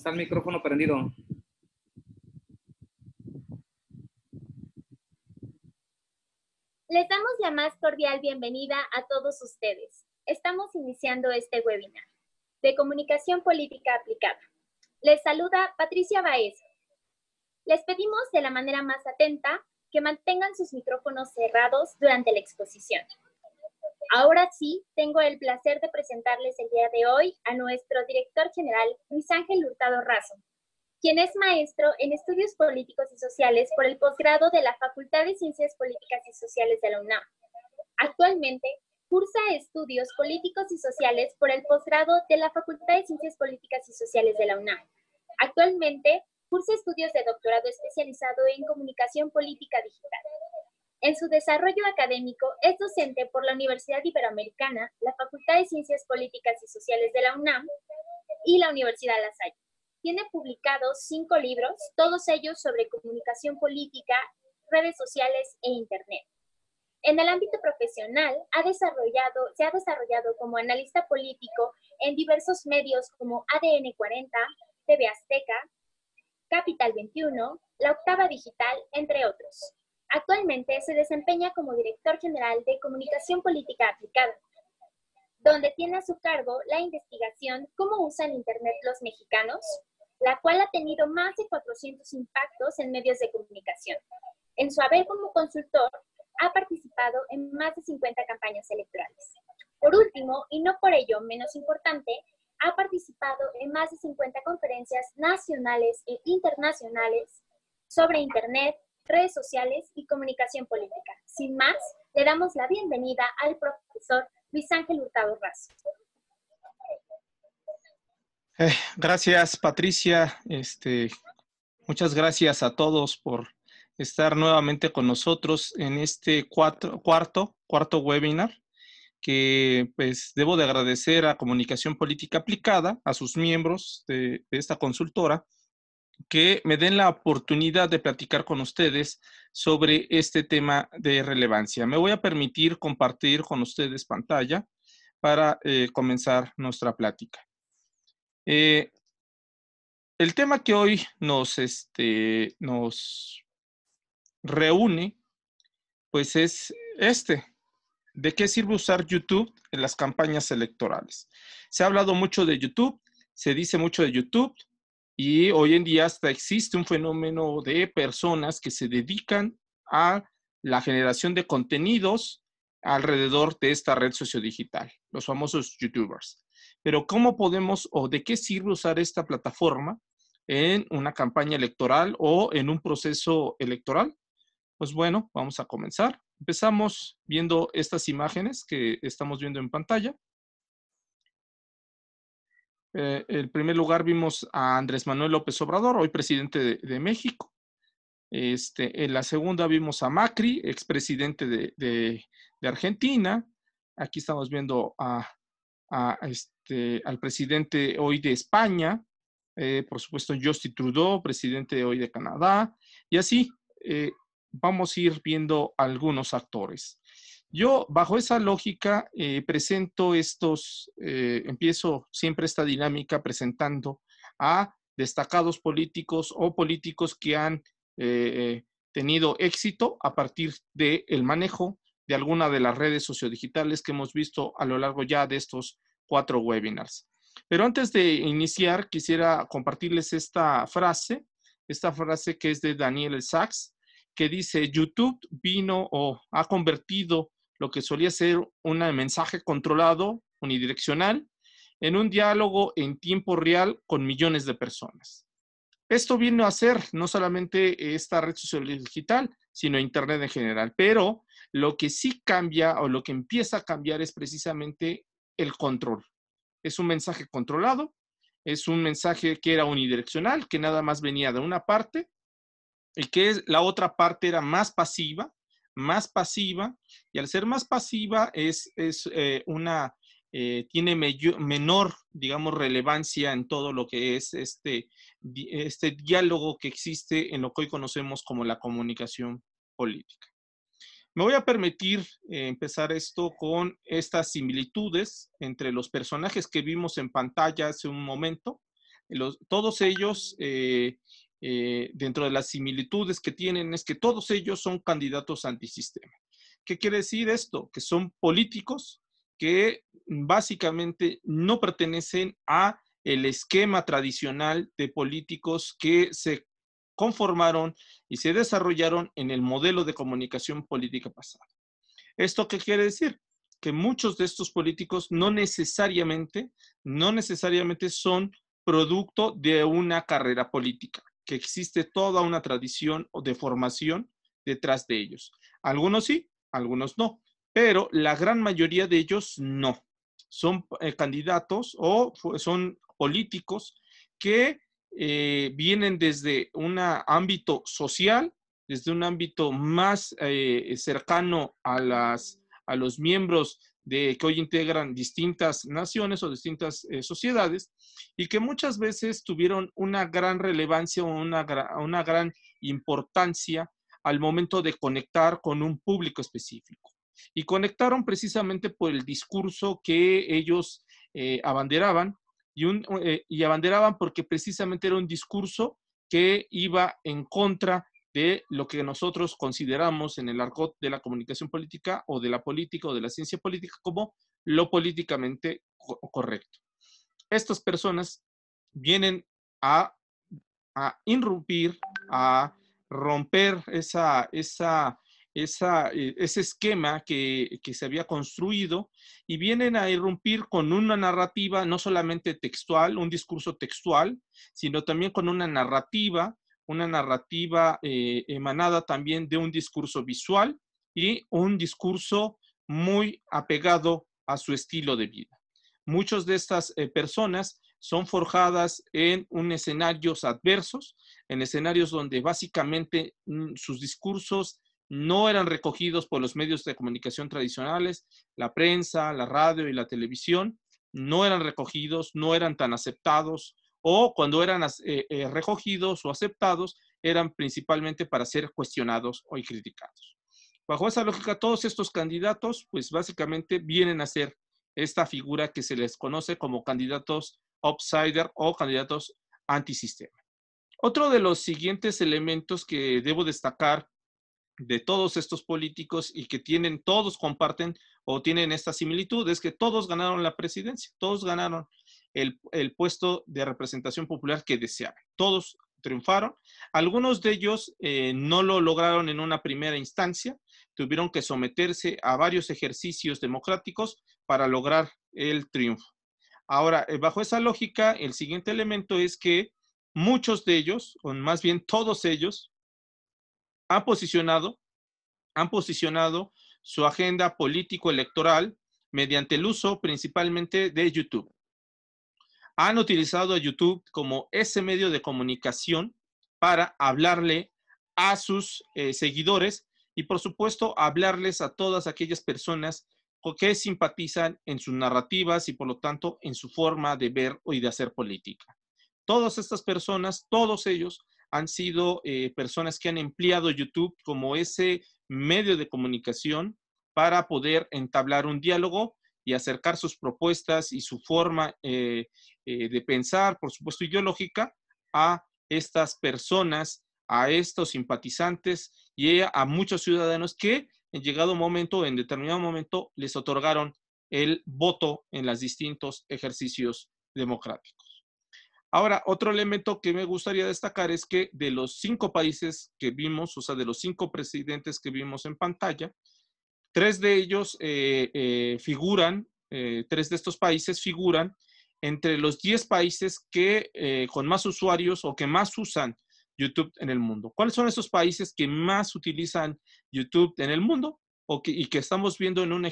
está el micrófono prendido. Les damos la más cordial bienvenida a todos ustedes. Estamos iniciando este webinar de Comunicación Política Aplicada. Les saluda Patricia Baez. Les pedimos de la manera más atenta que mantengan sus micrófonos cerrados durante la exposición. Ahora sí, tengo el placer de presentarles el día de hoy a nuestro director general, Luis Ángel Hurtado Razo, quien es maestro en estudios políticos y sociales por el posgrado de la Facultad de Ciencias Políticas y Sociales de la UNAM. Actualmente, cursa estudios políticos y sociales por el posgrado de la Facultad de Ciencias Políticas y Sociales de la UNAM. Actualmente, cursa estudios de doctorado especializado en comunicación política digital. En su desarrollo académico es docente por la Universidad Iberoamericana, la Facultad de Ciencias Políticas y Sociales de la UNAM y la Universidad La Salle. Tiene publicados cinco libros, todos ellos sobre comunicación política, redes sociales e Internet. En el ámbito profesional, se ha desarrollado como analista político en diversos medios como ADN 40, TV Azteca, Capital 21, La Octava Digital, entre otros. Actualmente se desempeña como director general de Comunicación Política Aplicada, donde tiene a su cargo la investigación Cómo usan Internet los mexicanos, la cual ha tenido más de 400 impactos en medios de comunicación. En su haber como consultor, ha participado en más de 50 campañas electorales. Por último, y no por ello menos importante, ha participado en más de 50 conferencias nacionales e internacionales sobre Internet, redes sociales y comunicación política. Sin más, le damos la bienvenida al profesor Luis Ángel Hurtado Razo. Eh, gracias, Patricia. Este, muchas gracias a todos por estar nuevamente con nosotros en este cuarto, cuarto webinar que pues debo de agradecer a Comunicación Política Aplicada, a sus miembros de esta consultora, que me den la oportunidad de platicar con ustedes sobre este tema de relevancia. Me voy a permitir compartir con ustedes pantalla para eh, comenzar nuestra plática. Eh, el tema que hoy nos, este, nos reúne, pues es este. ¿De qué sirve usar YouTube en las campañas electorales? Se ha hablado mucho de YouTube, se dice mucho de YouTube, y hoy en día hasta existe un fenómeno de personas que se dedican a la generación de contenidos alrededor de esta red sociodigital, los famosos youtubers. Pero ¿cómo podemos o de qué sirve usar esta plataforma en una campaña electoral o en un proceso electoral? Pues bueno, vamos a comenzar. Empezamos viendo estas imágenes que estamos viendo en pantalla. Eh, en primer lugar vimos a Andrés Manuel López Obrador, hoy presidente de, México. Este, en la segunda vimos a Macri, expresidente de, de, Argentina. Aquí estamos viendo este, al presidente hoy de España, eh, por supuesto Justin Trudeau, presidente hoy de Canadá, y así eh, vamos a ir viendo algunos actores. Yo, bajo esa lógica, eh, presento estos, eh, empiezo siempre esta dinámica presentando a destacados políticos o políticos que han eh, tenido éxito a partir del manejo de alguna de las redes sociodigitales que hemos visto a lo largo ya de estos cuatro webinars. Pero antes de iniciar, quisiera compartirles esta frase, esta frase que es de Daniel Sachs, que dice, YouTube vino o ha convertido lo que solía ser un mensaje controlado, unidireccional, en un diálogo en tiempo real con millones de personas. Esto vino a ser no solamente esta red social digital, sino Internet en general, pero lo que sí cambia o lo que empieza a cambiar es precisamente el control. Es un mensaje controlado, es un mensaje que era unidireccional, que nada más venía de una parte y que la otra parte era más pasiva, más pasiva y al ser más pasiva es, eh, una, eh, tiene menor, digamos, relevancia en todo lo que es este, este diálogo que existe en lo que hoy conocemos como la comunicación política. Me voy a permitir eh, empezar esto con estas similitudes entre los personajes que vimos en pantalla hace un momento. todos ellos eh, dentro de las similitudes que tienen es que todos ellos son candidatos antisistema. ¿Qué quiere decir esto? Que son políticos que básicamente no pertenecen a el esquema tradicional de políticos que se conformaron y se desarrollaron en el modelo de comunicación política pasado. ¿Esto qué quiere decir? Que muchos de estos políticos no necesariamente, no necesariamente son producto de una carrera política que existe toda una tradición de formación detrás de ellos. Algunos sí, algunos no, pero la gran mayoría de ellos no. Son eh, candidatos o son políticos que eh, vienen desde un ámbito social, desde un ámbito más eh, cercano a, las, a los miembros que hoy integran distintas naciones o distintas eh, sociedades y que muchas veces tuvieron una gran relevancia o una, una gran importancia al momento de conectar con un público específico. Y conectaron precisamente por el discurso que ellos eh, abanderaban y, eh, y abanderaban porque precisamente era un discurso que iba en contra de lo que nosotros consideramos en el arcot de la comunicación política o de la política o de la ciencia política como lo políticamente correcto. Estas personas vienen a, a irrumpir, a romper esa, esa, eh, ese esquema que, que, se había construido y vienen a irrumpir con una narrativa no solamente textual, un discurso textual, sino también con una narrativa una narrativa eh, emanada también de un discurso visual y un discurso muy apegado a su estilo de vida. Muchas de estas eh, personas son forjadas en un escenarios adversos, en escenarios donde básicamente mm, sus discursos no eran recogidos por los medios de comunicación tradicionales, la prensa, la radio y la televisión, no eran recogidos, no eran tan aceptados, o cuando eran eh, eh, recogidos o aceptados, eran principalmente para ser cuestionados o criticados. Bajo esa lógica, todos estos candidatos, pues básicamente vienen a ser esta figura que se les conoce como candidatos outsider o candidatos antisistema. Otro de los siguientes elementos que debo destacar de todos estos políticos y que tienen, todos comparten o tienen esta similitud, es que todos ganaron la presidencia, todos ganaron el, puesto de representación popular que deseaban. Todos triunfaron. Algunos de ellos eh, no lo lograron en una primera instancia, tuvieron que someterse a varios ejercicios democráticos para lograr el triunfo. Ahora, eh, bajo esa lógica, el siguiente elemento es que muchos de ellos, o más bien todos ellos, han posicionado, han posicionado su agenda político-electoral mediante el uso principalmente de YouTube han utilizado a YouTube como ese medio de comunicación para hablarle a sus eh, seguidores y por supuesto hablarles a todas aquellas personas que simpatizan en sus narrativas y por lo tanto en su forma de ver y de hacer política. Todas estas personas, todos ellos han sido eh, personas que han empleado YouTube como ese medio de comunicación para poder entablar un diálogo y acercar sus propuestas y su forma eh, eh, de pensar, por supuesto ideológica, a estas personas, a estos simpatizantes y a muchos ciudadanos que en llegado momento, en determinado momento, les otorgaron el voto en los distintos ejercicios democráticos. Ahora, otro elemento que me gustaría destacar es que de los cinco países que vimos, o sea, de los cinco presidentes que vimos en pantalla, Tres de ellos eh, eh, figuran, eh, tres de estos países figuran entre los 10 países que con más usuarios o que más usan YouTube en el mundo. ¿Cuáles son esos países que más utilizan YouTube en el mundo y que estamos viendo en,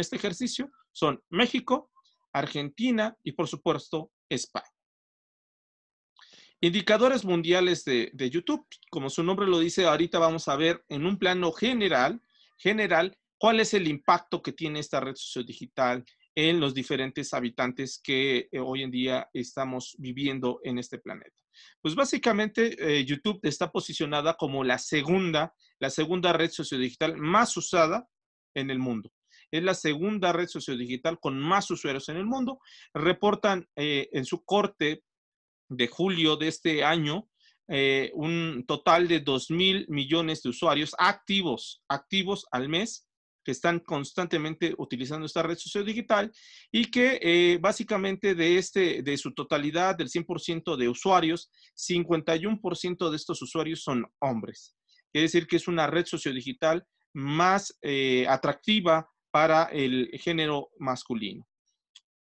este ejercicio? Son México, Argentina y por supuesto España. Indicadores mundiales de, de, YouTube, como su nombre lo dice, ahorita vamos a ver en un plano general, general, cuál es el impacto que tiene esta red sociodigital en los diferentes habitantes que eh, hoy en día estamos viviendo en este planeta. Pues básicamente eh, YouTube está posicionada como la segunda, la segunda red sociodigital más usada en el mundo. Es la segunda red sociodigital con más usuarios en el mundo. Reportan eh, en su corte de julio de este año un total de 2 mil millones de usuarios activos, activos al mes que están constantemente utilizando esta red sociodigital y que eh, básicamente de, este, de su totalidad, del 100% de usuarios, 51% de estos usuarios son hombres. Quiere decir que es una red sociodigital más eh, atractiva para el género masculino.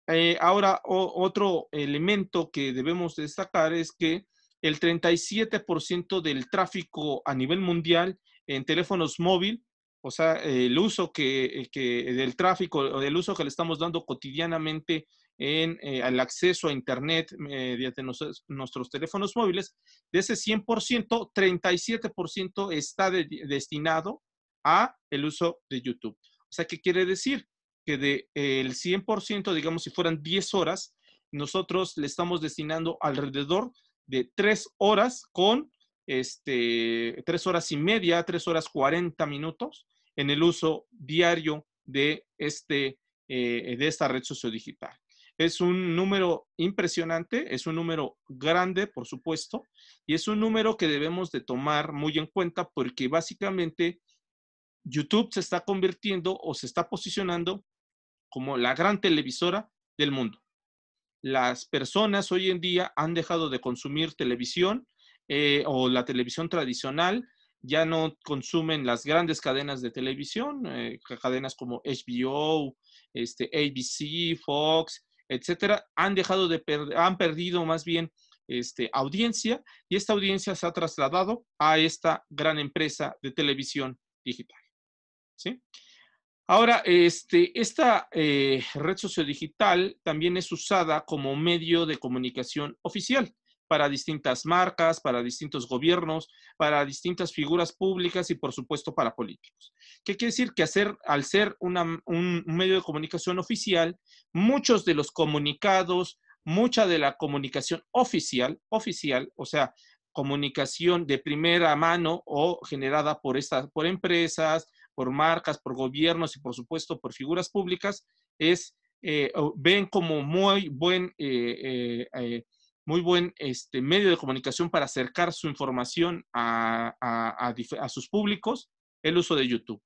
Eh, ahora, otro elemento que debemos destacar es que el 37% del tráfico a nivel mundial en teléfonos móviles o sea, el uso eh, que, del tráfico o del uso que le estamos dando cotidianamente en eh, al acceso a Internet eh, mediante nuestros teléfonos móviles, de ese 100%, 37% está destinado a el uso de YouTube. O sea, ¿qué quiere decir? Que del de, el 100%, digamos, si fueran 10 horas, nosotros le estamos destinando alrededor de 3 horas con este, tres horas y media, tres horas cuarenta minutos en el uso diario de, este, eh, de esta red sociodigital. Es un número impresionante, es un número grande, por supuesto, y es un número que debemos de tomar muy en cuenta porque básicamente YouTube se está convirtiendo o se está posicionando como la gran televisora del mundo. Las personas hoy en día han dejado de consumir televisión, eh, o la televisión tradicional, ya no consumen las grandes cadenas de televisión, eh, cadenas como HBO, este, ABC, Fox, etcétera, han dejado de han perdido más bien este, audiencia y esta audiencia se ha trasladado a esta gran empresa de televisión digital. ¿sí? Ahora, este, esta eh, red sociodigital también es usada como medio de comunicación oficial para distintas marcas, para distintos gobiernos, para distintas figuras públicas y por supuesto para políticos. ¿Qué quiere decir? Que al ser un medio de comunicación oficial, muchos de los comunicados, mucha de la comunicación oficial, oficial, o sea, comunicación de primera mano o generada por, estas, por empresas, por marcas, por gobiernos y por supuesto por figuras públicas, es, eh, ven como muy buen... Eh, eh, eh muy buen este, medio de comunicación para acercar su información a, sus públicos, el uso de YouTube.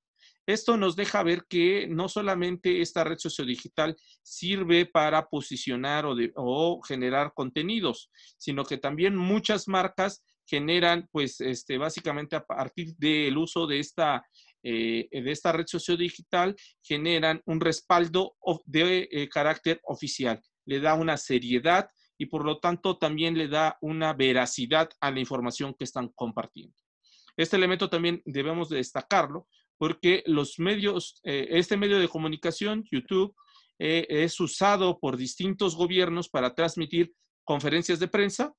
Esto nos deja ver que no solamente esta red sociodigital sirve para posicionar o, generar contenidos, sino que también muchas marcas generan, pues, este, básicamente a partir del uso de esta, eh, de esta red sociodigital, generan un respaldo de eh, carácter oficial. Le da una seriedad, y por lo tanto también le da una veracidad a la información que están compartiendo. Este elemento también debemos destacarlo porque los medios, eh, este medio de comunicación, YouTube, eh, es usado por distintos gobiernos para transmitir conferencias de prensa,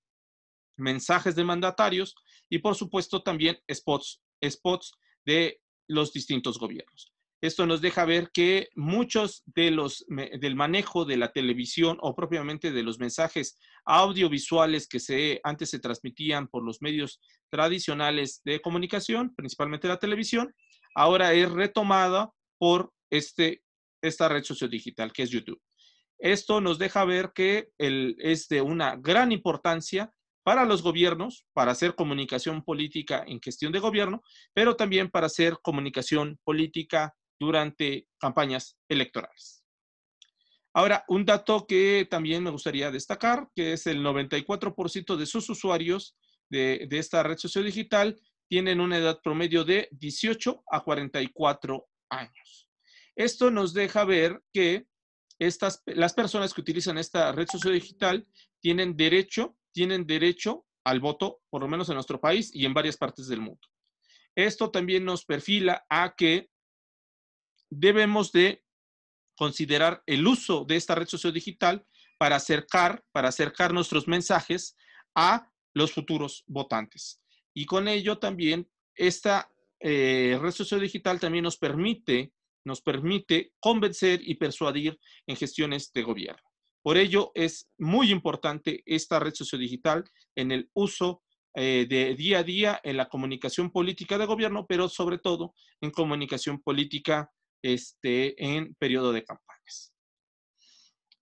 mensajes de mandatarios y por supuesto también spots, spots de los distintos gobiernos. Esto nos deja ver que muchos de los, del manejo de la televisión o propiamente de los mensajes audiovisuales que se, antes se transmitían por los medios tradicionales de comunicación, principalmente la televisión, ahora es retomada por este, esta red sociodigital que es YouTube. Esto nos deja ver que es de una gran importancia para los gobiernos, para hacer comunicación política en gestión de gobierno, pero también para hacer comunicación política durante campañas electorales. Ahora, un dato que también me gustaría destacar, que es el 94% de sus usuarios de, de esta red digital tienen una edad promedio de 18 a 44 años. Esto nos deja ver que estas, las personas que utilizan esta red sociodigital tienen derecho, tienen derecho al voto, por lo menos en nuestro país y en varias partes del mundo. Esto también nos perfila a que debemos de considerar el uso de esta red sociodigital para acercar, para acercar nuestros mensajes a los futuros votantes. Y con ello también esta eh, red sociodigital también nos permite, nos permite convencer y persuadir en gestiones de gobierno. Por ello es muy importante esta red sociodigital en el uso eh, de día a día en la comunicación política de gobierno, pero sobre todo en comunicación política este, en periodo de campañas.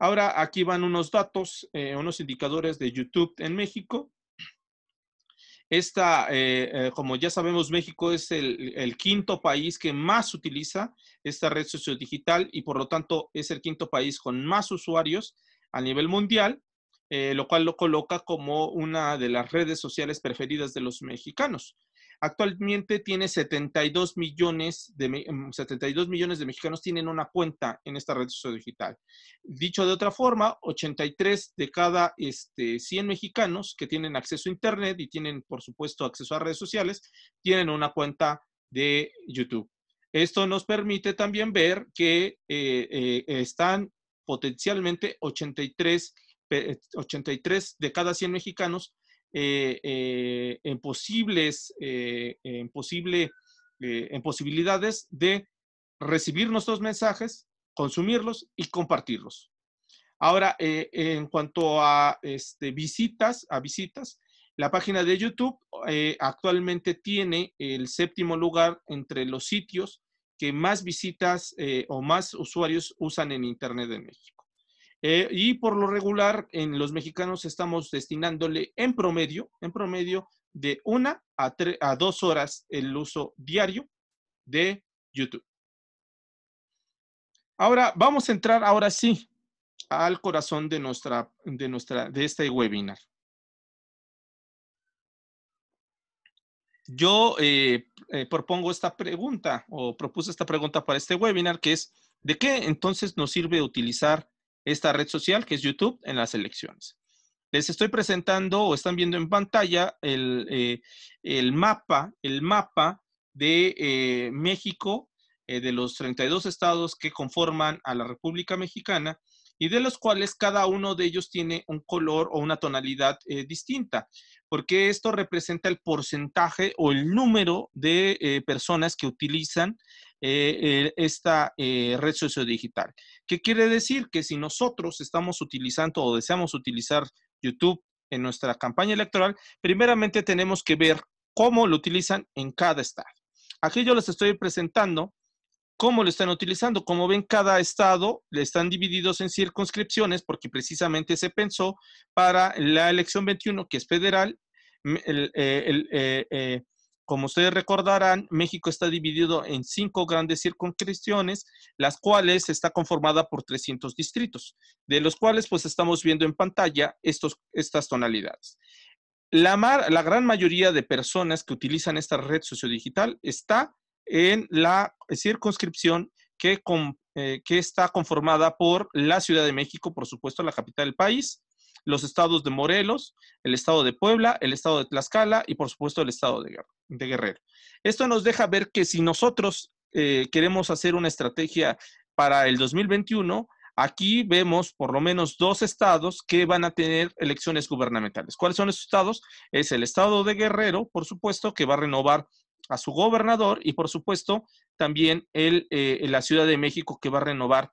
Ahora aquí van unos datos, eh, unos indicadores de YouTube en México. Esta, eh, eh, como ya sabemos, México es el, el, quinto país que más utiliza esta red sociodigital y por lo tanto es el quinto país con más usuarios a nivel mundial, lo cual lo coloca como una de las redes sociales preferidas de los mexicanos. Actualmente tiene 72 millones, de, 72 em, millones de mexicanos tienen una cuenta en esta red social digital. Dicho de otra forma, 83 de cada 100 este, mexicanos que tienen acceso a Internet y tienen, por supuesto, acceso a redes sociales, tienen una cuenta de YouTube. Esto nos permite también ver que eh, eh, están potencialmente 83, 83 de cada 100 mexicanos eh, eh, en posibles, eh, en posible, en posibilidades de recibir nuestros mensajes, consumirlos y compartirlos. Ahora, en cuanto a este, visitas, a visitas, la página de YouTube actualmente tiene el séptimo lugar entre los sitios que más visitas o más usuarios usan en Internet de México. Eh, y por lo regular, en los mexicanos estamos destinándole en promedio, en promedio, de una a, a dos horas el uso diario de YouTube. Ahora vamos a entrar ahora sí al corazón de nuestra, de nuestra, de este webinar. Yo eh, eh, propongo esta pregunta o propuse esta pregunta para este webinar que es, ¿de qué entonces nos sirve utilizar esta red social que es YouTube en las elecciones. Les estoy presentando o están viendo en pantalla el, eh, mapa, el mapa de eh, México, eh, de los 32 estados que conforman a la República Mexicana y de los cuales cada uno de ellos tiene un color o una tonalidad distinta, porque esto representa el porcentaje o el número de personas que utilizan eh, eh, esta eh, red sociodigital. ¿Qué quiere decir? Que si nosotros estamos utilizando o deseamos utilizar YouTube en nuestra campaña electoral, primeramente tenemos que ver cómo lo utilizan en cada estado. Aquí yo les estoy presentando cómo lo están utilizando. Como ven, cada estado le están divididos en circunscripciones porque precisamente se pensó para la elección 21, que es federal, el, eh, el, como ustedes recordarán, México está dividido en cinco grandes circunscripciones, las cuales está conformada por 300 distritos, de los cuales pues estamos viendo en pantalla estos, estas tonalidades. La, la gran mayoría de personas que utilizan esta red sociodigital está en la circunscripción que, eh, que está conformada por la Ciudad de México, por supuesto, la capital del país, los estados de Morelos, el estado de Puebla, el estado de Tlaxcala y por supuesto el estado de, Guerrero. Esto nos deja ver que si nosotros eh, queremos hacer una estrategia para el 2021, Aquí vemos por lo menos dos estados que van a tener elecciones gubernamentales. ¿Cuáles son esos estados? Es el estado de Guerrero, por supuesto, que va a renovar a su gobernador y por supuesto también el, eh, la Ciudad de México que va a renovar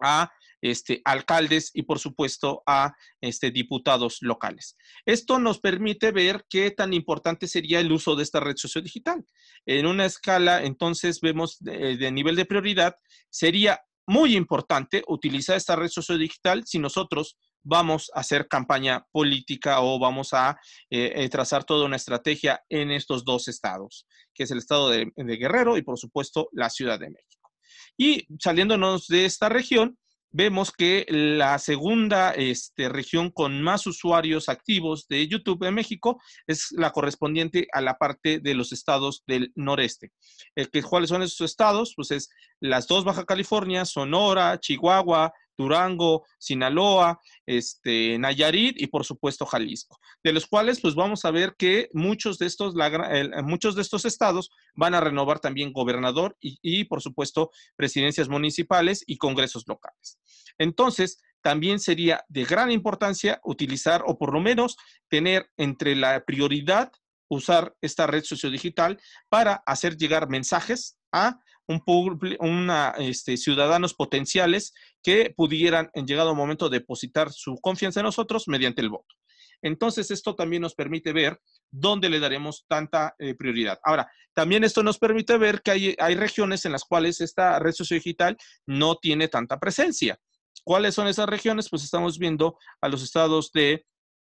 a este, alcaldes y, por supuesto, a este, diputados locales. Esto nos permite ver qué tan importante sería el uso de esta red digital En una escala, entonces, vemos de, nivel de prioridad, sería muy importante utilizar esta red digital si nosotros vamos a hacer campaña política o vamos a eh, eh, trazar toda una estrategia en estos dos estados, que es el estado de Guerrero y por supuesto la Ciudad de México. Y saliéndonos de esta región, vemos que la segunda este, región con más usuarios activos de YouTube en México es la correspondiente a la parte de los estados del noreste. Eh, ¿Cuáles son esos estados? Pues es las dos Baja California, Sonora, Chihuahua, Durango, Sinaloa, este, Nayarit y por supuesto Jalisco, de los cuales pues vamos a ver que muchos de estos, muchos de estos estados van a renovar también gobernador y, y por supuesto presidencias municipales y congresos locales. Entonces, también sería de gran importancia utilizar o por lo menos tener entre la prioridad usar esta red sociodigital para hacer llegar mensajes a un una, este, ciudadanos potenciales que pudieran en llegado momento depositar su confianza en nosotros mediante el voto. Entonces, esto también nos permite ver dónde le daremos tanta eh, prioridad. Ahora, también esto nos permite ver que hay, hay regiones en las cuales esta red digital no tiene tanta presencia. ¿Cuáles son esas regiones? Pues estamos viendo a los estados de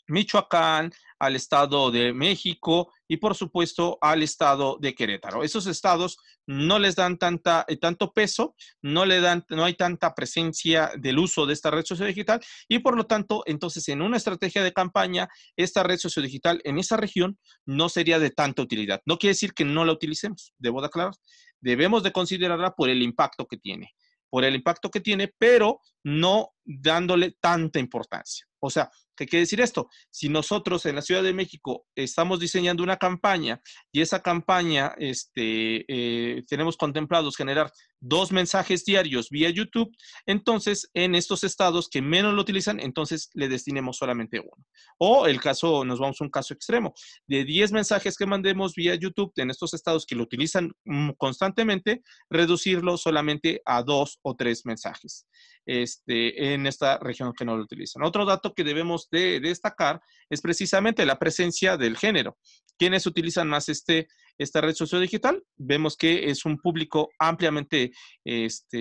Michoacán, al Estado de México y por supuesto al Estado de Querétaro. Esos estados no les dan tanta, eh, tanto peso, no, le dan, no hay tanta presencia del uso de esta red sociodigital y por lo tanto, entonces en una estrategia de campaña, esta red sociodigital en esa región no sería de tanta utilidad. No quiere decir que no la utilicemos, debo boda aclarar. Debemos de considerarla por el impacto que tiene por el impacto que tiene, pero no dándole tanta importancia. O sea, ¿Qué quiere decir esto? Si nosotros en la Ciudad de México estamos diseñando una campaña y esa campaña este, eh, tenemos contemplados generar dos mensajes diarios vía YouTube, entonces en estos estados que menos lo utilizan, entonces le destinemos solamente uno. O el caso, nos vamos a un caso extremo, de 10 mensajes que mandemos vía YouTube en estos estados que lo utilizan mm, constantemente, reducirlo solamente a dos o tres mensajes este, en esta región que no lo utilizan. Otro dato que debemos de destacar es precisamente la presencia del género. Quienes utilizan más este esta red digital Vemos que es un público ampliamente, este,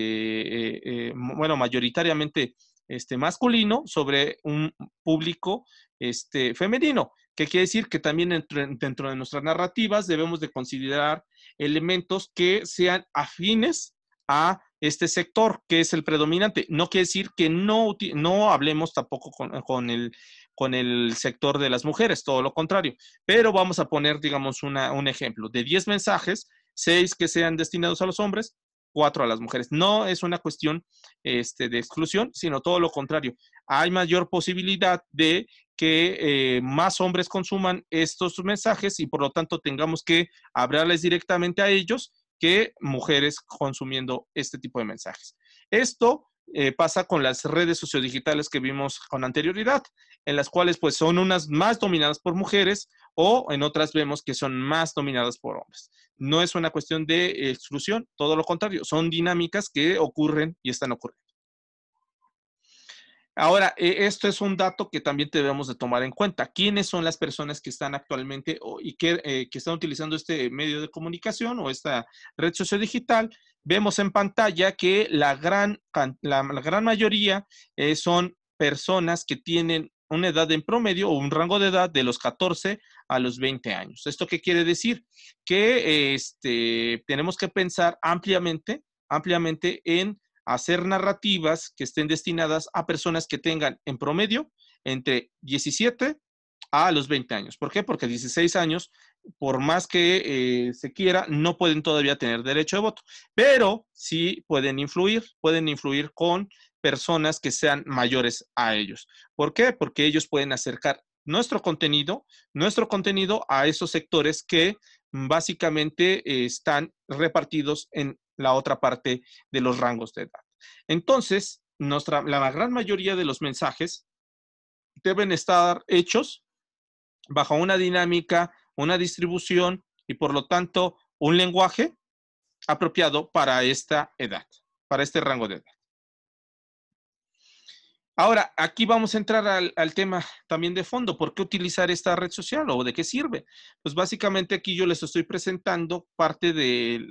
eh, eh, bueno, mayoritariamente este, masculino sobre un público este, femenino, que quiere decir que también dentro, de nuestras narrativas debemos de considerar elementos que sean afines a este sector que es el predominante. No quiere decir que no, no hablemos tampoco con el con el sector de las mujeres, todo lo contrario. Pero vamos a poner, digamos, una, un ejemplo. De 10 mensajes, 6 que sean destinados a los hombres, 4 a las mujeres. No es una cuestión este, de exclusión, sino todo lo contrario. Hay mayor posibilidad de que eh, más hombres consuman estos mensajes y por lo tanto tengamos que hablarles directamente a ellos que mujeres consumiendo este tipo de mensajes. Esto eh, pasa con las redes sociodigitales que vimos con anterioridad, en las cuales pues son unas más dominadas por mujeres o en otras vemos que son más dominadas por hombres. No es una cuestión de exclusión, todo lo contrario, son dinámicas que ocurren y están ocurriendo. Ahora, e, esto es un dato que también debemos de tomar en cuenta. ¿Quiénes son las personas que están actualmente y que, eh, que, están utilizando este medio de comunicación o esta red sociodigital? vemos en pantalla que la gran, la, gran mayoría eh, son personas que tienen una edad en promedio o un rango de edad de los 14 a los 20 años. ¿Esto qué quiere decir? Que este, tenemos que pensar ampliamente, ampliamente en hacer narrativas que estén destinadas a personas que tengan en promedio entre 17 a los 20 años. ¿Por qué? Porque 16 años, por más que eh, se quiera, no pueden todavía tener derecho de voto, pero sí pueden influir, pueden influir con personas que sean mayores a ellos. ¿Por qué? Porque ellos pueden acercar nuestro contenido, nuestro contenido a esos sectores que básicamente eh, están repartidos en la otra parte de los rangos de edad. Entonces, nuestra, la gran mayoría de los mensajes deben estar hechos bajo una dinámica, una distribución y por lo tanto un lenguaje apropiado para esta edad, para este rango de edad. Ahora, aquí vamos a entrar al, tema también de fondo. ¿Por qué utilizar esta red social o de qué sirve? Pues básicamente aquí yo les estoy presentando parte de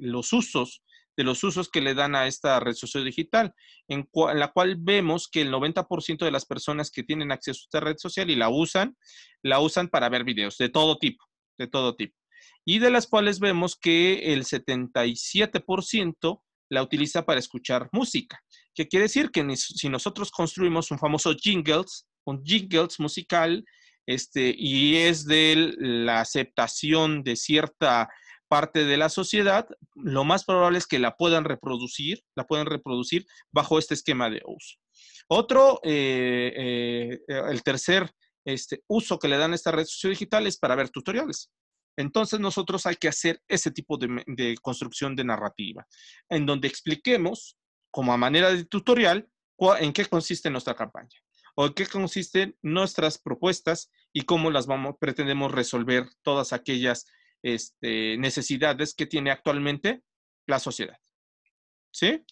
los usos de los usos que le dan a esta red social digital, en la cual vemos que el 90% de las personas que tienen acceso a esta red social y la usan, la usan para ver videos de todo tipo, de todo tipo. Y de las cuales vemos que el 77% la utiliza para escuchar música, ¿Qué quiere decir que si nosotros construimos un famoso jingles, un jingles musical, este, y es de la aceptación de cierta parte de la sociedad, lo más probable es que la puedan reproducir, la puedan reproducir bajo este esquema de uso. Otro, eh, eh, el tercer este, uso que le dan estas redes sociales digitales es para ver tutoriales. Entonces nosotros hay que hacer ese tipo de, construcción de narrativa, en donde expliquemos, como a manera de tutorial, en qué consiste nuestra campaña o en qué consisten nuestras propuestas y cómo las vamos, pretendemos resolver todas aquellas este, necesidades que tiene actualmente la sociedad. ¿Sí?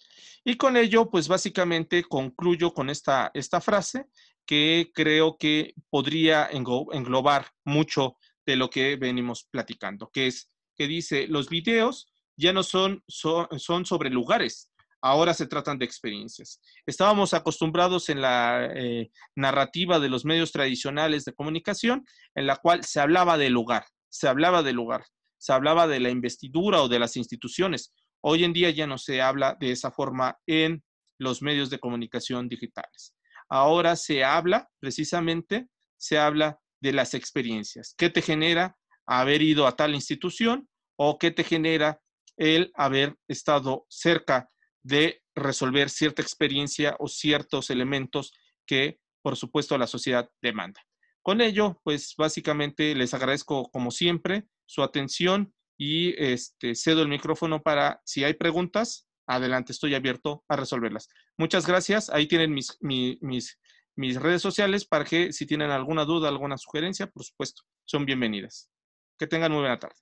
Y con ello, pues básicamente concluyo con esta, esta frase que creo que podría englobar mucho de lo que venimos platicando, que es que dice, los videos ya no son, son, sobre lugares, ahora se tratan de experiencias. Estábamos acostumbrados en la eh, narrativa de los medios tradicionales de comunicación, en la cual se hablaba de lugar, se hablaba del lugar, se hablaba de la investidura o de las instituciones. Hoy en día ya no se habla de esa forma en los medios de comunicación digitales. Ahora se habla, precisamente, se habla de las experiencias. ¿Qué te genera haber ido a tal institución o qué te genera el haber estado cerca de resolver cierta experiencia o ciertos elementos que, por supuesto, la sociedad demanda? Con ello, pues básicamente les agradezco como siempre su atención y este, cedo el micrófono para si hay preguntas, adelante, estoy abierto a resolverlas. Muchas gracias, ahí tienen mis, mis, mis redes sociales para que si tienen alguna duda, alguna sugerencia, por supuesto, son bienvenidas. Que tengan muy buena tarde.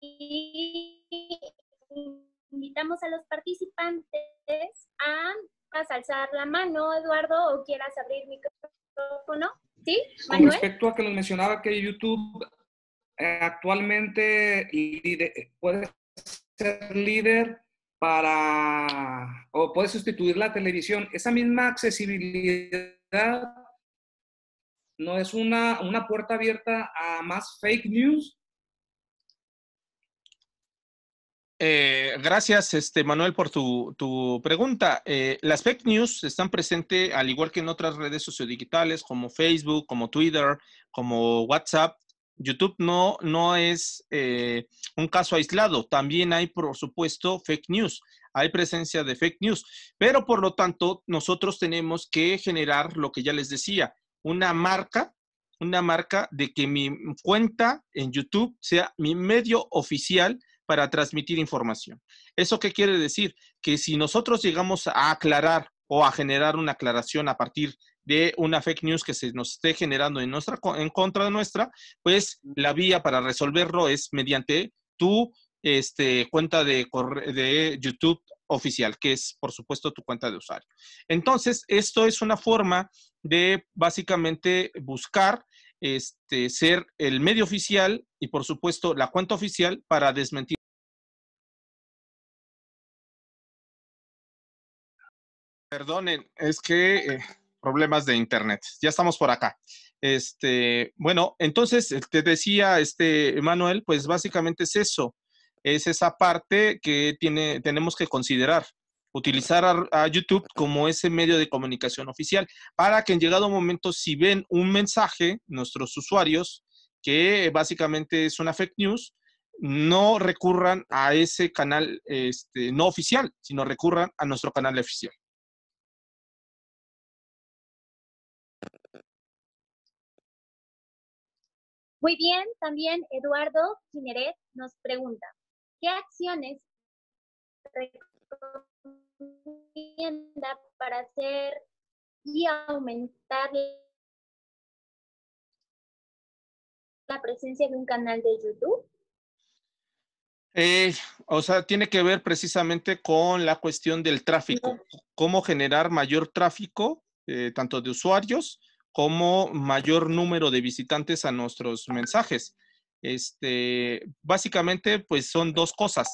y invitamos a los participantes a, a alzar la mano, Eduardo, o quieras abrir micrófono. ¿Sí? Con respecto a que lo mencionaba que YouTube eh, actualmente puede ser líder para o puede sustituir la televisión. Esa misma accesibilidad no es una, puerta abierta a más fake news. Eh, gracias, este, Manuel, por tu, pregunta. Eh, las fake news están presentes, al igual que en otras redes sociodigitales como Facebook, como Twitter, como WhatsApp. YouTube no, no es eh, un caso aislado. También hay, por supuesto, fake news. Hay presencia de fake news. Pero, por lo tanto, nosotros tenemos que generar lo que ya les decía, una marca, una marca de que mi cuenta en YouTube sea mi medio oficial para transmitir información. ¿Eso qué quiere decir? Que si nosotros llegamos a aclarar o a generar una aclaración a partir de una fake news que se nos esté generando en, nuestra, en contra de nuestra, pues la vía para resolverlo es mediante tu este, cuenta de, YouTube oficial, que es por supuesto tu cuenta de usuario. Entonces, esto es una forma de básicamente buscar este, ser el medio oficial y por supuesto la cuenta oficial para desmentir. Perdonen, es que eh, problemas de internet. Ya estamos por acá. Este, bueno, entonces te decía este Manuel, pues básicamente es eso es esa parte que tiene, tenemos que considerar. Utilizar a, YouTube como ese medio de comunicación oficial para que en llegado momento, si ven un mensaje, nuestros usuarios, que básicamente es una fake news, no recurran a ese canal este, no oficial, sino recurran a nuestro canal oficial. Muy bien, también Eduardo Gineret nos pregunta, ¿Qué acciones recomienda para hacer y aumentar la presencia de un canal de YouTube? Eh, o sea, tiene que ver precisamente con la cuestión del tráfico, cómo generar mayor tráfico, eh, tanto de usuarios como mayor número de visitantes a nuestros mensajes. Este, básicamente, pues son dos cosas.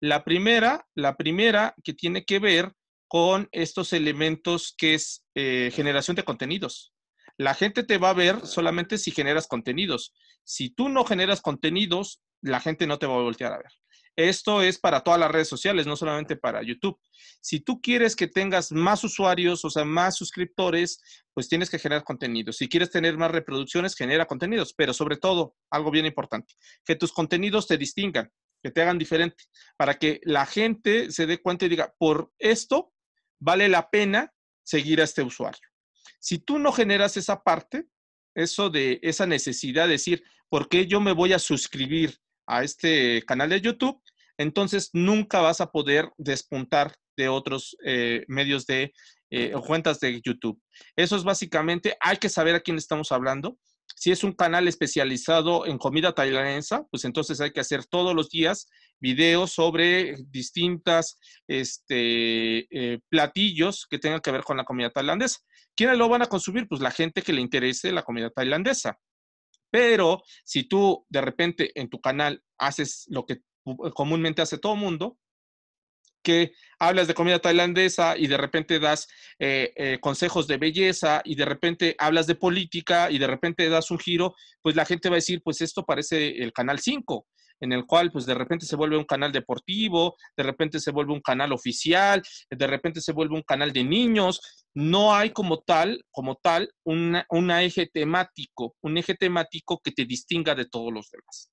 La primera, la primera que tiene que ver con estos elementos que es eh, generación de contenidos. La gente te va a ver solamente si generas contenidos. Si tú no generas contenidos, la gente no te va a voltear a ver. Esto es para todas las redes sociales, no solamente para YouTube. Si tú quieres que tengas más usuarios, o sea, más suscriptores, pues tienes que generar contenido. Si quieres tener más reproducciones, genera contenidos, pero sobre todo, algo bien importante, que tus contenidos te distingan, que te hagan diferente, para que la gente se dé cuenta y diga, por esto vale la pena seguir a este usuario. Si tú no generas esa parte, eso de esa necesidad de decir, ¿por qué yo me voy a suscribir a este canal de YouTube entonces nunca vas a poder despuntar de otros eh, medios de eh, cuentas de YouTube. Eso es básicamente, hay que saber a quién estamos hablando. Si es un canal especializado en comida tailandesa, pues entonces hay que hacer todos los días videos sobre distintas este, eh, platillos que tengan que ver con la comida tailandesa. ¿Quiénes lo van a consumir? Pues la gente que le interese la comida tailandesa. Pero si tú de repente en tu canal haces lo que eh, comúnmente hace todo mundo, que hablas de comida tailandesa y de repente das eh, eh, consejos de belleza y de repente hablas de política y de repente das un giro, pues la gente va a decir, pues esto parece el Canal 5, en el cual pues de repente se vuelve un canal deportivo, de repente se vuelve un canal oficial, de repente se vuelve un canal de niños. No hay como tal, como tal, un eje temático, un eje temático que te distinga de todos los demás.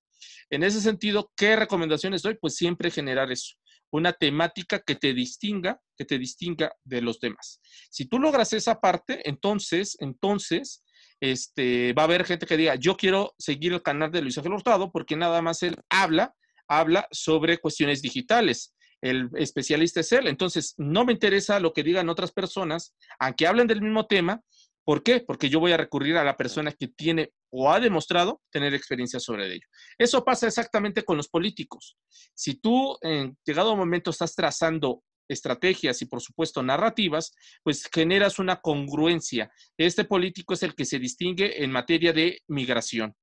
En ese sentido, ¿qué recomendaciones doy? Pues siempre generar eso, una temática que te distinga, que te distinga de los demás. Si tú logras esa parte, entonces, entonces, este, va a haber gente que diga, yo quiero seguir el canal de Luis Ángel Hurtado porque nada más él habla, habla sobre cuestiones digitales el especialista es él. Entonces, no me interesa lo que digan otras personas, aunque hablen del mismo tema, ¿Por qué? Porque yo voy a recurrir a la persona que tiene o ha demostrado tener experiencia sobre ello. Eso pasa exactamente con los políticos. Si tú en llegado momento estás trazando estrategias y por supuesto narrativas, pues generas una congruencia. Este político es el que se distingue en materia de migración.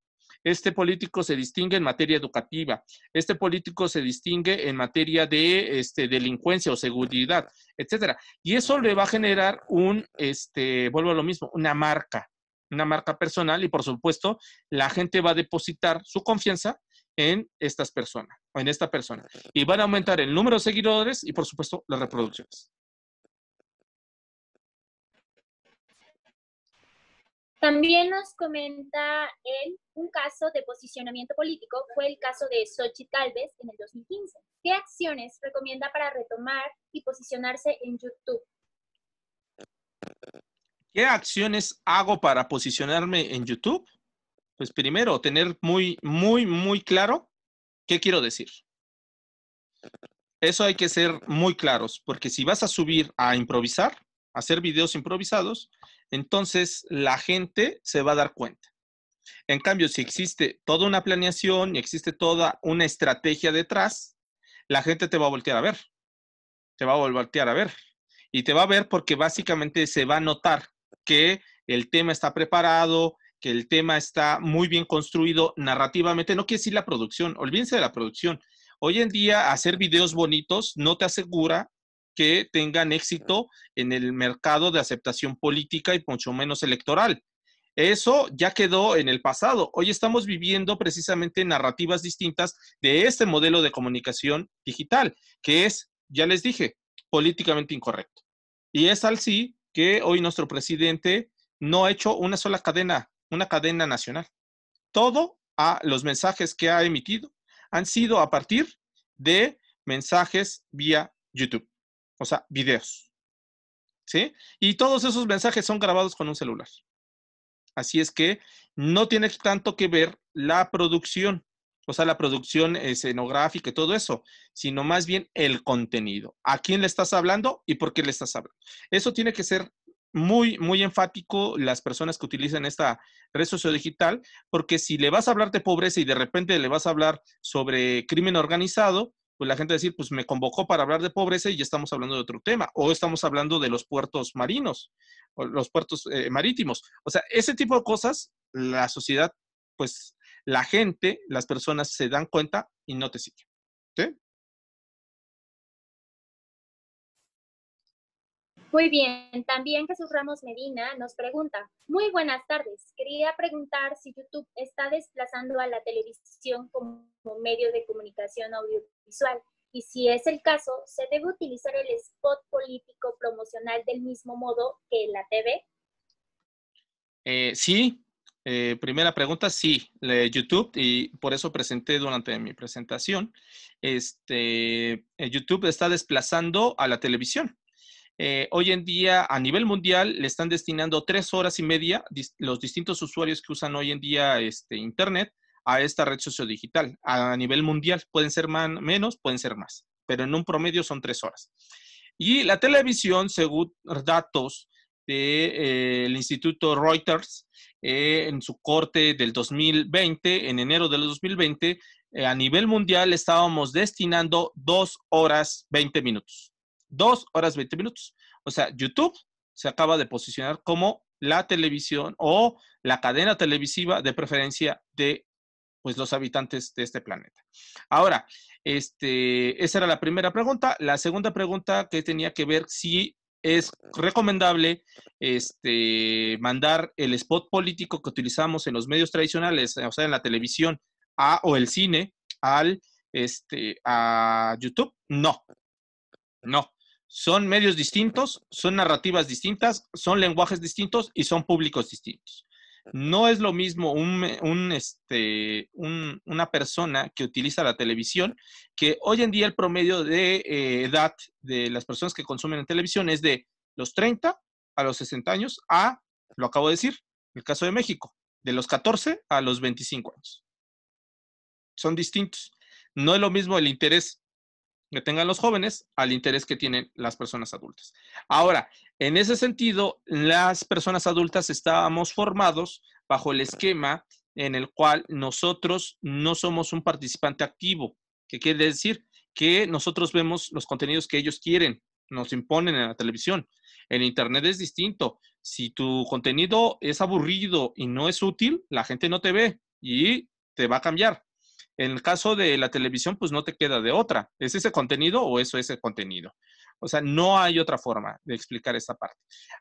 Este político se distingue en materia educativa. Este político se distingue en materia de este, delincuencia o seguridad, etcétera. Y eso le va a generar un, este, vuelvo a lo mismo, una marca, una marca personal y por supuesto la gente va a depositar su confianza en estas personas, o en esta persona. Y van a aumentar el número de seguidores y por supuesto las reproducciones. También nos comenta él un caso de posicionamiento político, fue el caso de Xochitl Galvez en el 2015. ¿Qué acciones recomienda para retomar y posicionarse en YouTube? ¿Qué acciones hago para posicionarme en YouTube? Pues primero, tener muy, muy, muy claro qué quiero decir. Eso hay que ser muy claros, porque si vas a subir a improvisar, a hacer videos improvisados, entonces la gente se va a dar cuenta. En cambio, si existe toda una planeación y existe toda una estrategia detrás, la gente te va a voltear a ver. Te va a voltear a ver. Y te va a ver porque básicamente se va a notar que el tema está preparado, que el tema está muy bien construido narrativamente. No quiere decir la producción, olvídense de la producción. Hoy en día hacer videos bonitos no te asegura que tengan éxito en el mercado de aceptación política y mucho menos electoral. Eso ya quedó en el pasado. Hoy estamos viviendo precisamente narrativas distintas de este modelo de comunicación digital, que es, ya les dije, políticamente incorrecto. Y es así que hoy nuestro presidente no ha hecho una sola cadena, una cadena nacional. Todo a los mensajes que ha emitido han sido a partir de mensajes vía YouTube o sea, videos. ¿Sí? Y todos esos mensajes son grabados con un celular. Así es que no tiene tanto que ver la producción, o sea, la producción escenográfica y todo eso, sino más bien el contenido. ¿A quién le estás hablando y por qué le estás hablando? Eso tiene que ser muy, muy enfático las personas que utilizan esta red digital, porque si le vas a hablar de pobreza y de repente le vas a hablar sobre crimen organizado, pues la gente decir, pues me convocó para hablar de pobreza y ya estamos hablando de otro tema, o estamos hablando de los puertos marinos, o los puertos eh, marítimos. O sea, ese tipo de cosas, la sociedad, pues la gente, las personas se dan cuenta y no te siguen. Muy bien, también Jesús Ramos Medina nos pregunta, muy buenas tardes, quería preguntar si YouTube está desplazando a la televisión como medio de comunicación audio y si es el caso, se debe utilizar el spot político promocional del mismo modo que la TV. Eh, sí, eh, primera pregunta, sí, YouTube, y por eso presenté durante mi presentación, este, eh, YouTube está desplazando a la televisión. hoy en día, a nivel mundial, le están destinando tres horas y media los distintos usuarios que usan hoy en día este, Internet a esta red sociodigital. A nivel mundial pueden ser menos, pueden ser más, pero en un promedio son tres horas. Y la televisión, según datos del eh, Instituto Reuters, eh, en su corte del 2020, en enero del 2020, eh, a nivel mundial estábamos destinando dos horas veinte minutos. Dos horas veinte minutos. O sea, YouTube se acaba de posicionar como la televisión o la cadena televisiva de preferencia de pues los habitantes de este planeta. Ahora, este, esa era la primera pregunta. La segunda pregunta que tenía que ver si es recomendable este, mandar el spot político que utilizamos en los medios tradicionales, o sea, en la televisión o el cine, al, este, a YouTube. No, no. Son medios distintos, son narrativas distintas, son lenguajes distintos y son públicos distintos. No es lo mismo este, un, una persona que utiliza la televisión, que hoy en día el promedio de eh, edad de las personas que consumen en televisión es de los 30 a los 60 años a, lo acabo de decir, el caso de México, de los 14 a los 25 años. Son distintos. No es lo mismo el interés que tengan los jóvenes al interés que tienen las personas adultas. Ahora, en ese sentido, las personas adultas estábamos formados bajo el esquema en el cual nosotros no somos un participante activo, que quiere decir que nosotros vemos los contenidos que ellos quieren, nos imponen en la televisión. El Internet es distinto. Si tu contenido es aburrido y no es útil, la gente no te ve y te va a cambiar. En el caso de la televisión, pues no te queda de otra. ¿Es ese contenido o eso es el contenido? O sea, no hay otra forma de explicar esta parte.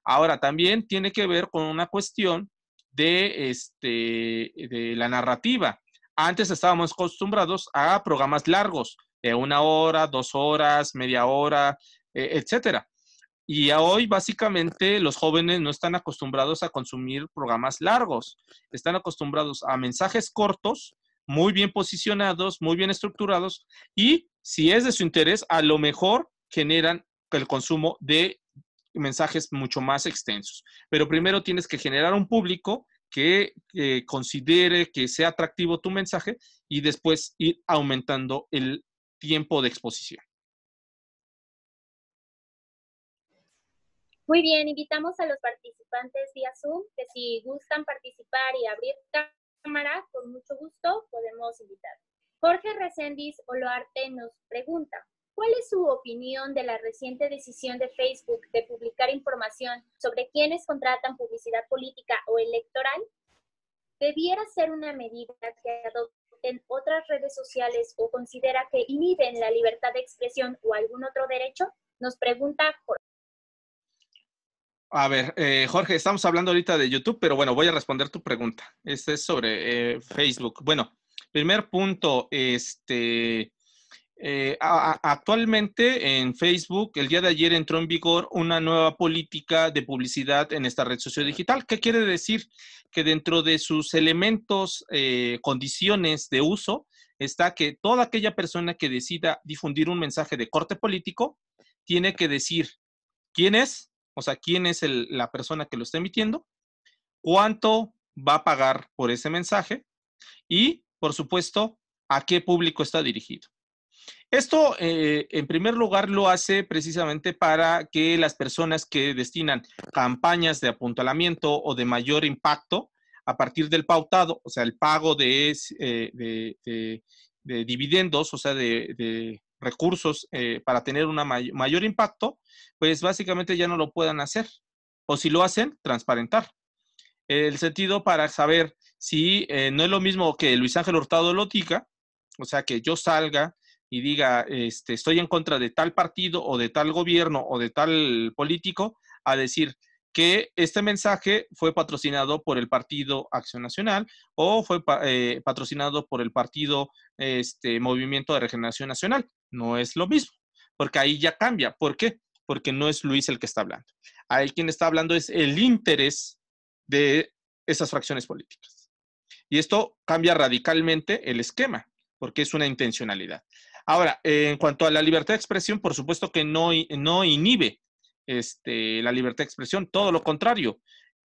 Ahora, también tiene que ver con una cuestión de, este, de la narrativa. Antes estábamos acostumbrados a programas largos, de una hora, dos horas, media hora, e, etcétera. Y hoy básicamente los jóvenes no están acostumbrados a consumir programas largos, están acostumbrados a mensajes cortos muy bien posicionados, muy bien estructurados y si es de su interés, a lo mejor generan el consumo de mensajes mucho más extensos. Pero primero tienes que generar un público que eh, considere que sea atractivo tu mensaje y después ir aumentando el tiempo de exposición. Muy bien, invitamos a los participantes vía Zoom que si gustan participar y abrir cámara, con mucho gusto podemos invitar. Jorge Reséndiz Oloarte nos pregunta, ¿cuál es su opinión de la reciente decisión de Facebook de publicar información sobre quienes contratan publicidad política o electoral? ¿Debiera ser una medida que adopten otras redes sociales o considera que inhiben la libertad de expresión o algún otro derecho? Nos pregunta Jorge. A ver, eh, Jorge, estamos hablando ahorita de YouTube, pero bueno, voy a responder tu pregunta. Este es sobre eh, Facebook. Bueno, primer punto, este, eh, actualmente en Facebook, el día de ayer entró en vigor una nueva política de publicidad en esta red social digital. ¿Qué quiere decir? Que dentro de sus elementos, condiciones de uso, está que toda aquella persona que decida difundir un mensaje de corte político tiene que decir quién es, o sea, quién es la persona que lo está emitiendo, cuánto va a pagar por ese mensaje y, por supuesto, a qué público está dirigido. Esto, eh, en primer lugar, lo hace precisamente para que las personas que destinan campañas de apuntalamiento o de mayor impacto a partir del pautado, o sea, el pago de eh, dividendos, o sea, de, recursos eh, para tener un mayor impacto, pues básicamente ya no lo puedan hacer. O si lo hacen, transparentar. El sentido para saber si eh, no es lo mismo que Luis Ángel Hurtado lo diga, o sea, que yo salga y diga, este, estoy en contra de tal partido o de tal gobierno o de tal político, a decir, que este mensaje fue patrocinado por el Partido Acción Nacional o fue eh, patrocinado por el Partido este, Movimiento de Regeneración Nacional. No es lo mismo, porque ahí ya cambia. ¿Por qué? Porque no es Luis el que está hablando. Ahí quien está hablando es el interés de esas fracciones políticas. Y esto cambia radicalmente el esquema, porque es una intencionalidad. Ahora, en cuanto a la libertad de expresión, por supuesto que no, no inhibe este, la libertad de expresión, todo lo contrario,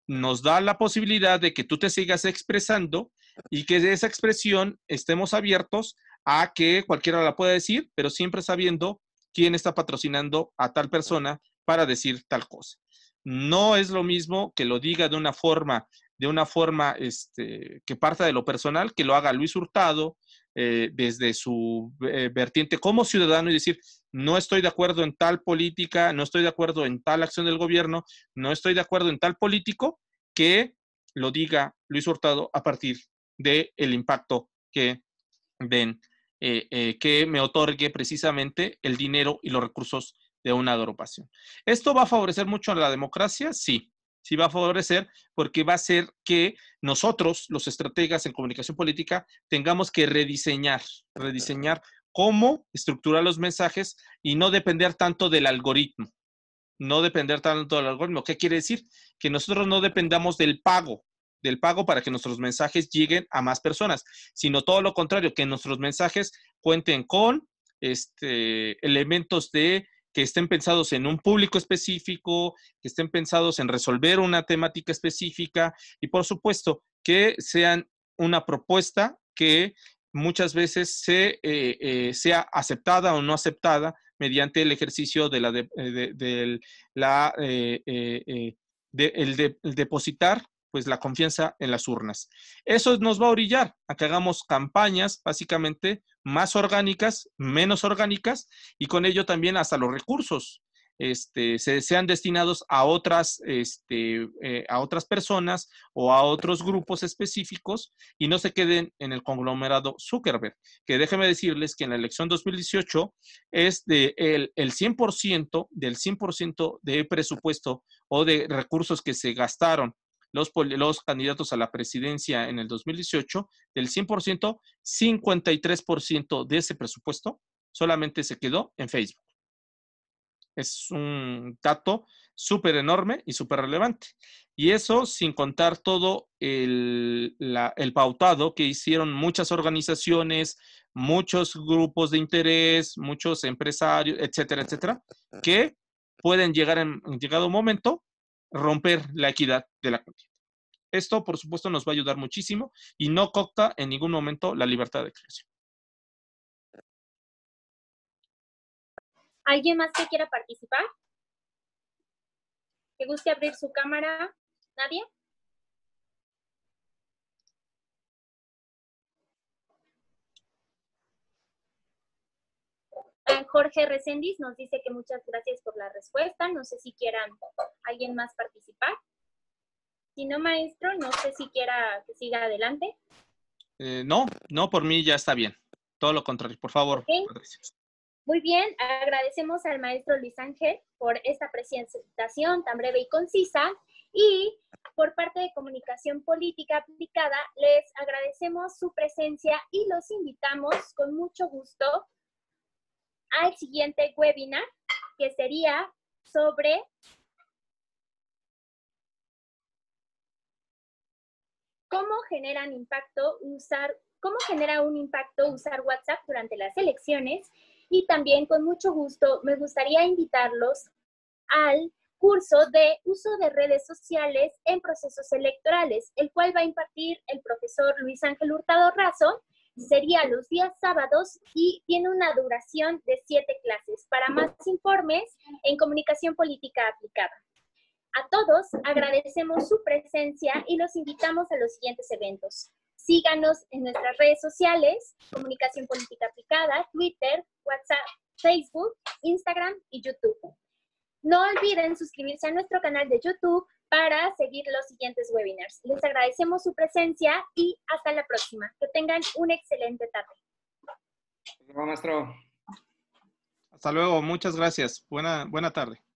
nos da la posibilidad de que tú te sigas expresando y que de esa expresión estemos abiertos a que cualquiera la pueda decir, pero siempre sabiendo quién está patrocinando a tal persona para decir tal cosa. No es lo mismo que lo diga de una forma, de una forma este, que parta de lo personal, que lo haga Luis Hurtado eh, desde su eh, vertiente como ciudadano y decir, no estoy de acuerdo en tal política, no estoy de acuerdo en tal acción del gobierno, no estoy de acuerdo en tal político, que lo diga Luis Hurtado a partir del el impacto que den, eh, eh, que me otorgue precisamente el dinero y los recursos de una agrupación. ¿Esto va a favorecer mucho a la democracia? Sí, sí va a favorecer porque va a hacer que nosotros, los estrategas en comunicación política, tengamos que rediseñar, rediseñar cómo estructurar los mensajes y no depender tanto del algoritmo. No depender tanto del algoritmo. ¿Qué quiere decir? Que nosotros no dependamos del pago, del pago para que nuestros mensajes lleguen a más personas, sino todo lo contrario, que nuestros mensajes cuenten con este, elementos de que estén pensados en un público específico, que estén pensados en resolver una temática específica y por supuesto que sean una propuesta que muchas veces se, eh, eh, sea aceptada o no aceptada mediante el ejercicio de la, de, eh, la el depositar pues la confianza en las urnas. Eso nos va a orillar a que hagamos campañas básicamente más orgánicas, menos orgánicas y con ello también hasta los recursos este, se sean destinados a otras, este, eh, a otras personas o a otros grupos específicos y no se queden en el conglomerado Zuckerberg, que déjenme decirles que en la elección 2018 es de el, 100% del 100% de presupuesto o de recursos que se gastaron los, los, candidatos a la presidencia en el 2018, del 100%, 53% de ese presupuesto solamente se quedó en Facebook. Es un dato súper enorme y súper relevante. Y eso sin contar todo el, pautado que hicieron muchas organizaciones, muchos grupos de interés, muchos empresarios, etcétera, etcétera, que pueden llegar en, un llegado momento romper la equidad de la contienda. Esto, por supuesto, nos va a ayudar muchísimo y no cocta en ningún momento la libertad de creación. ¿Alguien más que quiera participar? ¿Que guste abrir su cámara? ¿Nadie? Jorge Reséndiz nos dice que muchas gracias por la respuesta. No sé si quieran alguien más participar. Si no, maestro, no sé si quiera que siga adelante. Eh, no, no, por mí ya está bien. Todo lo contrario, por favor. Muy bien, agradecemos al maestro Luis Ángel por esta presentación tan breve y concisa y por parte de Comunicación Política Aplicada les agradecemos su presencia y los invitamos con mucho gusto al siguiente webinar que sería sobre cómo generan impacto usar cómo genera un impacto usar WhatsApp durante las elecciones y también con mucho gusto me gustaría invitarlos al curso de uso de redes sociales en procesos electorales, el cual va a impartir el profesor Luis Ángel Hurtado Razo. Sería los días sábados y tiene una duración de siete clases. Para más informes, en Comunicación Política Aplicada. A todos agradecemos su presencia y los invitamos a los siguientes eventos. Síganos en nuestras redes sociales, Comunicación Política Aplicada, Twitter, WhatsApp, Facebook, Instagram y YouTube. No olviden suscribirse a nuestro canal de YouTube para seguir los siguientes webinars. Les agradecemos su presencia y hasta la próxima. Que tengan una excelente tarde. Hasta luego, maestro. Hasta luego, muchas gracias. Buena, buena tarde.